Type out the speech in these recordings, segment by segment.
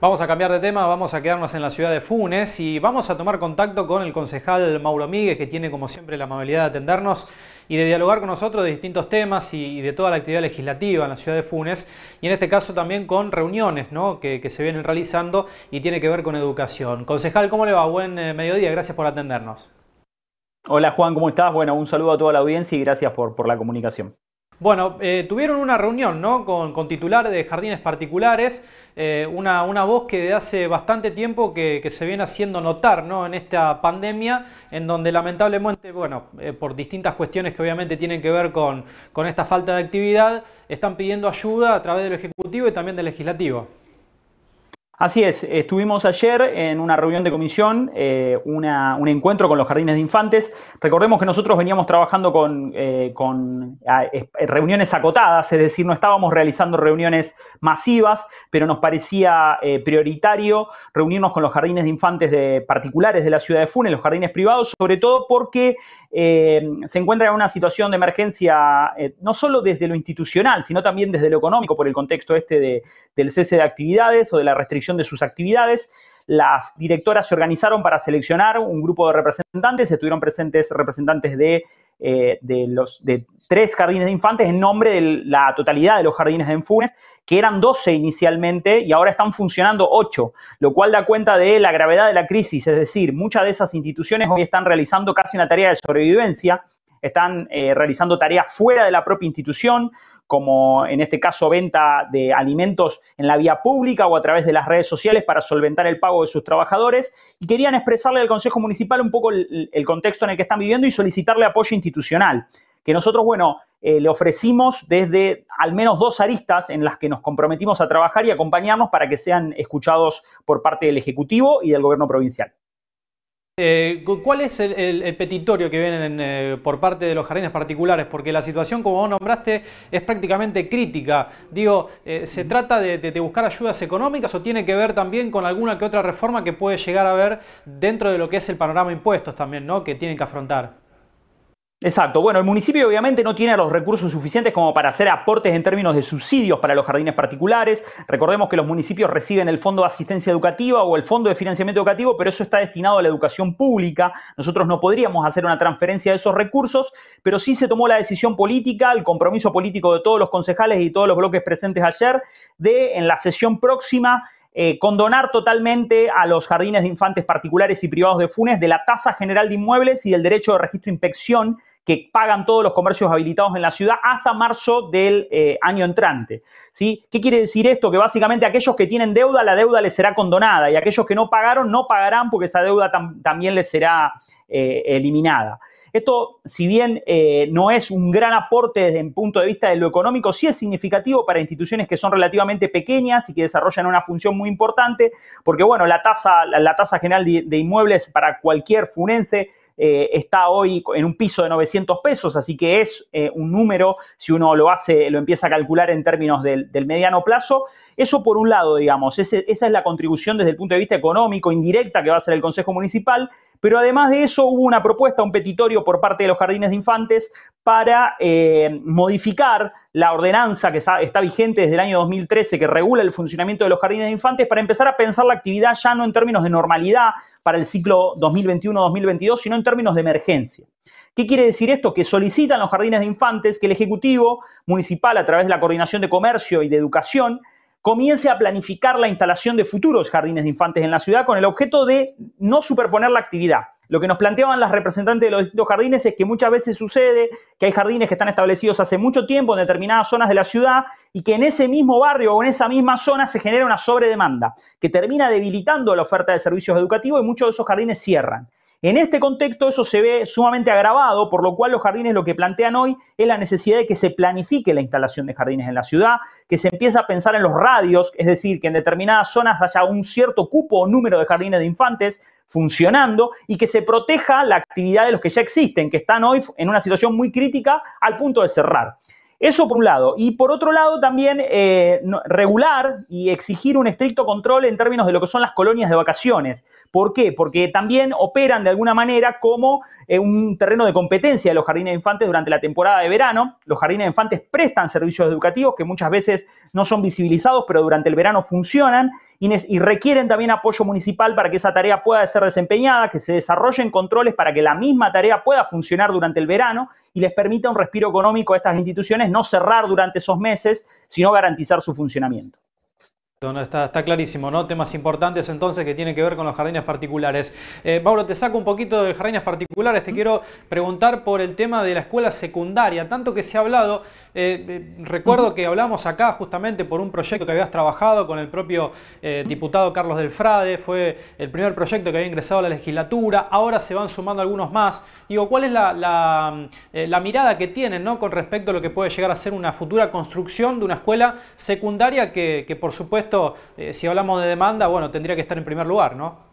Vamos a cambiar de tema, vamos a quedarnos en la ciudad de Funes y vamos a tomar contacto con el concejal Mauro Miguez que tiene como siempre la amabilidad de atendernos y de dialogar con nosotros de distintos temas y de toda la actividad legislativa en la ciudad de Funes, y en este caso también con reuniones que, se vienen realizando y tiene que ver con educación. Concejal, ¿cómo le va? Buen eh, mediodía, gracias por atendernos. Hola Juan, ¿cómo estás? Bueno, un saludo a toda la audiencia y gracias por la comunicación. Bueno, eh, tuvieron una reunión con, titular de jardines particulares, eh, una, voz que de hace bastante tiempo que, se viene haciendo notar en esta pandemia, en donde lamentablemente, bueno, eh, por distintas cuestiones que obviamente tienen que ver con esta falta de actividad, están pidiendo ayuda a través del Ejecutivo y también del Legislativo. Así es, estuvimos ayer en una reunión de comisión, eh, un encuentro con los jardines de infantes. Recordemos que nosotros veníamos trabajando con, eh, reuniones acotadas, es decir, no estábamos realizando reuniones masivas, pero nos parecía eh, prioritario reunirnos con los jardines de infantes de particulares de la ciudad de Funes, los jardines privados, sobre todo porque se encuentra en una situación de emergencia no solo desde lo institucional, sino también desde lo económico, por el contexto este de, del cese de actividades o de la restricción de sus actividades. Las directoras se organizaron para seleccionar un grupo de representantes, estuvieron presentes representantes de, eh, los, de tres jardines de infantes en nombre de la totalidad de los jardines de Enfunes, que eran 12 inicialmente y ahora están funcionando 8, lo cual da cuenta de la gravedad de la crisis, es decir, muchas de esas instituciones hoy están realizando casi una tarea de sobrevivencia, están eh, realizando tareas fuera de la propia institución, como en este caso venta de alimentos en la vía pública o a través de las redes sociales para solventar el pago de sus trabajadores y querían expresarle al Consejo Municipal un poco el, contexto en el que están viviendo y solicitarle apoyo institucional, que nosotros, bueno, eh, le ofrecimos desde al menos dos aristas en las que nos comprometimos a trabajar y acompañarnos para que sean escuchados por parte del Ejecutivo y del Gobierno Provincial. Eh, ¿Cuál es el, petitorio que vienen eh, por parte de los jardines particulares? Porque la situación, como vos nombraste, es prácticamente crítica. Digo, eh, ¿se trata de, buscar ayudas económicas o tiene que ver también con alguna que otra reforma que puede llegar a haber dentro de lo que es el panorama impuestos también, ¿no? que tienen que afrontar? Exacto. Bueno, el municipio obviamente no tiene los recursos suficientes como para hacer aportes en términos de subsidios para los jardines particulares. Recordemos que los municipios reciben el Fondo de Asistencia Educativa o el Fondo de Financiamiento Educativo, pero eso está destinado a la educación pública. Nosotros no podríamos hacer una transferencia de esos recursos, pero sí se tomó la decisión política, el compromiso político de todos los concejales y todos los bloques presentes ayer, de en la sesión próxima eh, condonar totalmente a los jardines de infantes particulares y privados de Funes de la tasa general de inmuebles y del derecho de registro e inspección que pagan todos los comercios habilitados en la ciudad hasta marzo del eh, año entrante. ¿sí? ¿Qué quiere decir esto? Que básicamente aquellos que tienen deuda, la deuda les será condonada y aquellos que no pagaron, no pagarán porque esa deuda también les será eh, eliminada. Esto, si bien eh, no es un gran aporte desde el punto de vista de lo económico, sí es significativo para instituciones que son relativamente pequeñas y que desarrollan una función muy importante, porque bueno, la tasa, general de, inmuebles para cualquier funense eh, está hoy en un piso de 900 pesos, así que es eh, un número, si uno lo hace, lo empieza a calcular en términos del, mediano plazo. Eso por un lado, digamos, esa es la contribución desde el punto de vista económico indirecta que va a hacer el Consejo Municipal. Pero además de eso hubo una propuesta, un petitorio por parte de los jardines de infantes para eh, modificar la ordenanza que está, está, vigente desde el año 2013 que regula el funcionamiento de los jardines de infantes para empezar a pensar la actividad ya no en términos de normalidad para el ciclo 2021-2022, sino en términos de emergencia. ¿Qué quiere decir esto? Que solicitan los jardines de infantes que el Ejecutivo Municipal, a través de la Coordinación de Comercio y de Educación, comience a planificar la instalación de futuros jardines de infantes en la ciudad con el objeto de no superponer la actividad. Lo que nos planteaban las representantes de los distintos jardines es que muchas veces sucede que hay jardines que están establecidos hace mucho tiempo en determinadas zonas de la ciudad y que en ese mismo barrio o en esa misma zona se genera una sobredemanda que termina debilitando la oferta de servicios educativos y muchos de esos jardines cierran. En este contexto eso se ve sumamente agravado, por lo cual los jardines lo que plantean hoy es la necesidad de que se planifique la instalación de jardines en la ciudad, que se empiece a pensar en los radios, es decir, que en determinadas zonas haya un cierto cupo o número de jardines de infantes funcionando y que se proteja la actividad de los que ya existen, que están hoy en una situación muy crítica al punto de cerrar. Eso por un lado. Y por otro lado, también eh, regular y exigir un estricto control en términos de lo que son las colonias de vacaciones. ¿Por qué? Porque también operan de alguna manera como eh, un terreno de competencia de los jardines de infantes durante la temporada de verano. Los jardines de infantes prestan servicios educativos que muchas veces no son visibilizados, pero durante el verano funcionan y requieren también apoyo municipal para que esa tarea pueda ser desempeñada, que se desarrollen controles para que la misma tarea pueda funcionar durante el verano y les permita un respiro económico a estas instituciones no cerrar durante esos meses, sino garantizar su funcionamiento está, clarísimo, ¿no? Temas importantes entonces que tienen que ver con los jardines particulares. Eh, te saco un poquito de jardines particulares. Te quiero preguntar por el tema de la escuela secundaria. Tanto que se ha hablado, eh, eh, recuerdo que hablamos acá justamente por un proyecto que habías trabajado con el propio eh, diputado Carlos del Frade. Fue el primer proyecto que había ingresado a la legislatura. Ahora se van sumando algunos más. Digo, ¿cuál es la, mirada que tienen ¿no? con respecto a lo que puede llegar a ser una futura construcción de una escuela secundaria que por supuesto, eh, si hablamos de demanda, bueno, tendría que estar en primer lugar, ¿no?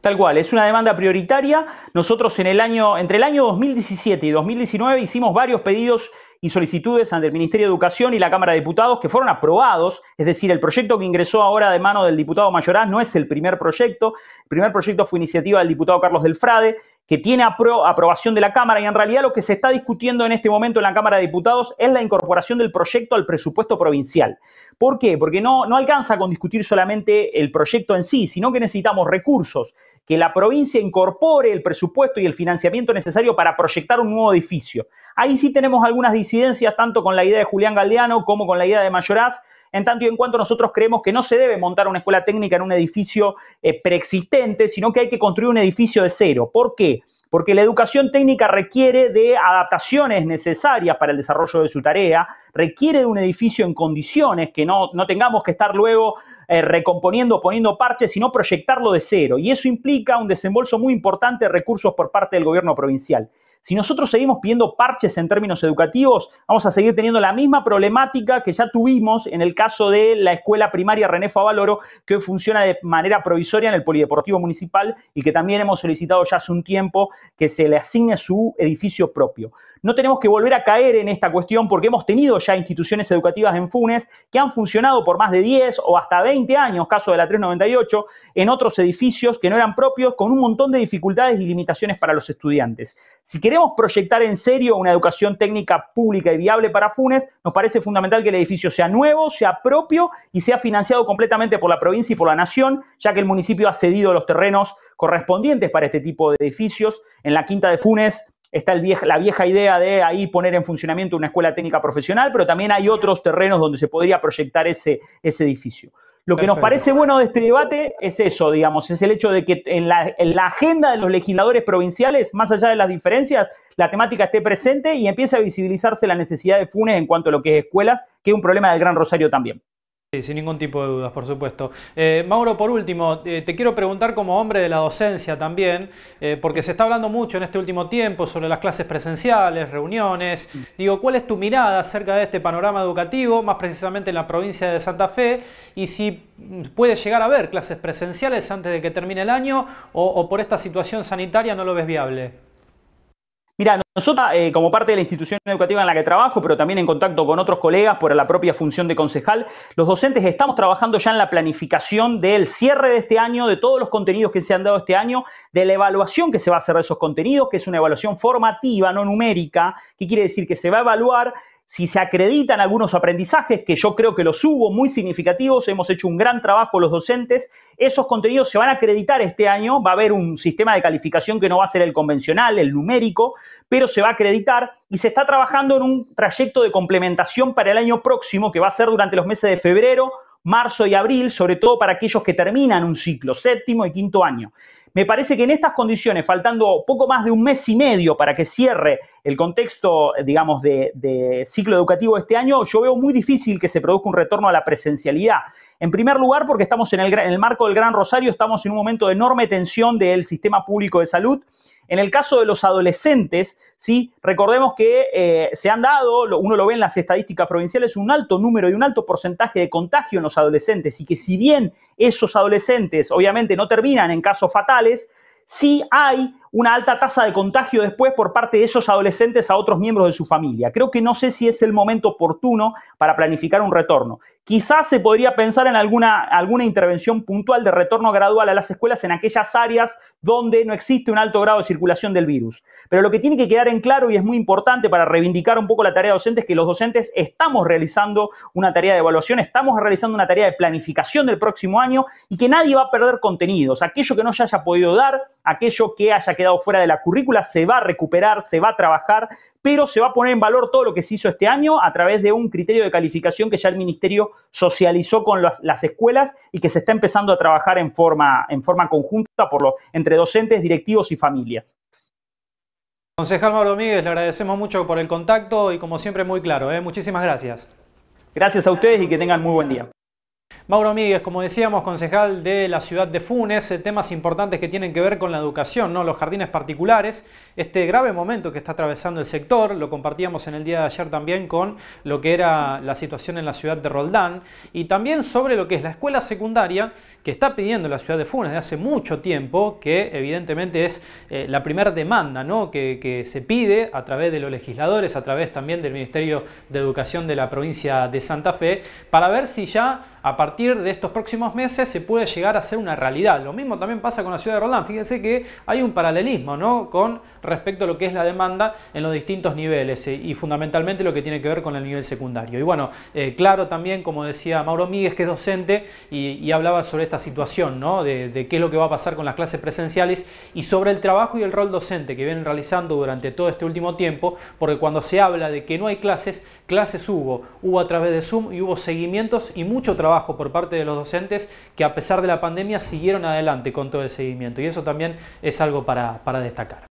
Tal cual, es una demanda prioritaria. Nosotros en el año, entre el año 2017 y 2019 hicimos varios pedidos y solicitudes ante el Ministerio de Educación y la Cámara de Diputados que fueron aprobados, es decir, el proyecto que ingresó ahora de mano del diputado Mayoraz no es el primer proyecto, el primer proyecto fue iniciativa del diputado Carlos Delfrade que tiene aprobación de la Cámara y en realidad lo que se está discutiendo en este momento en la Cámara de Diputados es la incorporación del proyecto al presupuesto provincial. ¿Por qué? Porque no, no alcanza con discutir solamente el proyecto en sí, sino que necesitamos recursos, que la provincia incorpore el presupuesto y el financiamiento necesario para proyectar un nuevo edificio. Ahí sí tenemos algunas disidencias, tanto con la idea de Julián Galdeano como con la idea de Mayoraz, en tanto y en cuanto nosotros creemos que no se debe montar una escuela técnica en un edificio eh, preexistente, sino que hay que construir un edificio de cero. ¿Por qué? Porque la educación técnica requiere de adaptaciones necesarias para el desarrollo de su tarea, requiere de un edificio en condiciones, que no, no tengamos que estar luego eh, recomponiendo, poniendo parches, sino proyectarlo de cero. Y eso implica un desembolso muy importante de recursos por parte del gobierno provincial. Si nosotros seguimos pidiendo parches en términos educativos, vamos a seguir teniendo la misma problemática que ya tuvimos en el caso de la escuela primaria René Favaloro, que hoy funciona de manera provisoria en el Polideportivo Municipal y que también hemos solicitado ya hace un tiempo que se le asigne su edificio propio. No tenemos que volver a caer en esta cuestión porque hemos tenido ya instituciones educativas en Funes que han funcionado por más de 10 o hasta 20 años, caso de la 398, en otros edificios que no eran propios, con un montón de dificultades y limitaciones para los estudiantes. Si queremos proyectar en serio una educación técnica pública y viable para Funes, nos parece fundamental que el edificio sea nuevo, sea propio y sea financiado completamente por la provincia y por la nación, ya que el municipio ha cedido los terrenos correspondientes para este tipo de edificios. En la Quinta de Funes está el la vieja idea de ahí poner en funcionamiento una escuela técnica profesional, pero también hay otros terrenos donde se podría proyectar ese, edificio. Lo que nos parece bueno de este debate es eso, digamos, es el hecho de que en la, en la, agenda de los legisladores provinciales, más allá de las diferencias, la temática esté presente y empiece a visibilizarse la necesidad de FUNES en cuanto a lo que es escuelas, que es un problema del Gran Rosario también. Sí, sin ningún tipo de dudas, por supuesto. Eh, Mauro, por último, eh, te quiero preguntar como hombre de la docencia también, eh, porque se está hablando mucho en este último tiempo sobre las clases presenciales, reuniones. Digo, ¿cuál es tu mirada acerca de este panorama educativo, más precisamente en la provincia de Santa Fe? Y si puede llegar a haber clases presenciales antes de que termine el año o, o por esta situación sanitaria no lo ves viable. Nosotros, eh, como parte de la institución educativa en la que trabajo, pero también en contacto con otros colegas por la propia función de concejal, los docentes estamos trabajando ya en la planificación del cierre de este año, de todos los contenidos que se han dado este año, de la evaluación que se va a hacer de esos contenidos, que es una evaluación formativa, no numérica, que quiere decir que se va a evaluar si se acreditan algunos aprendizajes, que yo creo que los hubo muy significativos, hemos hecho un gran trabajo los docentes, esos contenidos se van a acreditar este año, va a haber un sistema de calificación que no va a ser el convencional, el numérico, pero se va a acreditar y se está trabajando en un trayecto de complementación para el año próximo, que va a ser durante los meses de febrero, marzo y abril, sobre todo para aquellos que terminan un ciclo, séptimo y quinto año. Me parece que en estas condiciones, faltando poco más de un mes y medio para que cierre el contexto, eh, digamos, de, ciclo educativo de este año, yo veo muy difícil que se produzca un retorno a la presencialidad. En primer lugar, porque estamos en el marco del Gran Rosario, estamos en un momento de enorme tensión del sistema público de salud. En el caso de los adolescentes, ¿sí? recordemos que eh, se han dado, uno lo ve en las estadísticas provinciales, un alto número y un alto porcentaje de contagio en los adolescentes y que si bien esos adolescentes obviamente no terminan en casos fatales, si hay una alta tasa de contagio después por parte de esos adolescentes a otros miembros de su familia. Creo que no sé si es el momento oportuno para planificar un retorno. Quizás se podría pensar en alguna, alguna intervención puntual de retorno gradual a las escuelas en aquellas áreas donde no existe un alto grado de circulación del virus. Pero lo que tiene que quedar en claro y es muy importante para reivindicar un poco la tarea docente es que los docentes estamos realizando una tarea de evaluación, estamos realizando una tarea de planificación del próximo año y que nadie va a perder contenidos. Aquello que no se haya podido dar, aquello que haya quedado fuera de la currícula se va a recuperar, se va a trabajar, pero se va a poner en valor todo lo que se hizo este año a través de un criterio de calificación que ya el Ministerio socializó con las, escuelas y que se está empezando a trabajar en forma, en forma conjunta por entre docentes, directivos y familias. Concejal Mauro Míguez, le agradecemos mucho por el contacto y como siempre muy claro. ¿eh? Muchísimas gracias. Gracias a ustedes y que tengan muy buen día. Mauro Míguez, como decíamos, concejal de la ciudad de Funes, eh, temas importantes que tienen que ver con la educación, ¿no? los jardines particulares, este grave momento que está atravesando el sector, lo compartíamos en el día de ayer también con lo que era la situación en la ciudad de Roldán, y también sobre lo que es la escuela secundaria que está pidiendo la ciudad de Funes de hace mucho tiempo, que evidentemente es eh, la primera demanda ¿no? que, se pide a través de los legisladores, a través también del Ministerio de Educación de la provincia de Santa Fe, para ver si ya a partir partir de estos próximos meses se puede llegar a ser una realidad. Lo mismo también pasa con la ciudad de roland Fíjense que hay un paralelismo ¿no? con respecto a lo que es la demanda en los distintos niveles eh, y fundamentalmente lo que tiene que ver con el nivel secundario. Y bueno, eh, claro también, como decía Mauro Míguez, que es docente y, hablaba sobre esta situación, De, de, qué es lo que va a pasar con las clases presenciales y sobre el trabajo y el rol docente que vienen realizando durante todo este último tiempo, porque cuando se habla de que no hay clases, clases hubo, hubo a través de Zoom y hubo seguimientos y mucho trabajo por parte de los docentes que a pesar de la pandemia siguieron adelante con todo el seguimiento y eso también es algo para, para destacar.